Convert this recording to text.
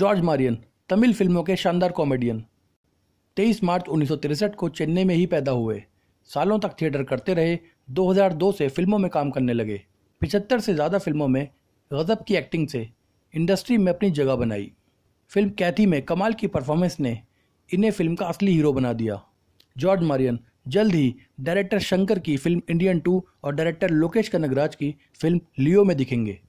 George Marian Tamil फिल्मों के शानदार कॉमेडियन 23 मार्च उन्नीस को चेन्नई में ही पैदा हुए सालों तक थिएटर करते रहे 2002 से फिल्मों में काम करने लगे पिछहत्तर से ज़्यादा फिल्मों में गज़ब की एक्टिंग से इंडस्ट्री में अपनी जगह बनाई फिल्म कैथी में कमाल की परफॉर्मेंस ने इन्हें फिल्म का असली हीरो बना दिया जॉर्ज मारियन जल्द ही डायरेक्टर शंकर की फिल्म इंडियन टू और डायरेक्टर लोकेश कनगराज की फिल्म लियो में दिखेंगे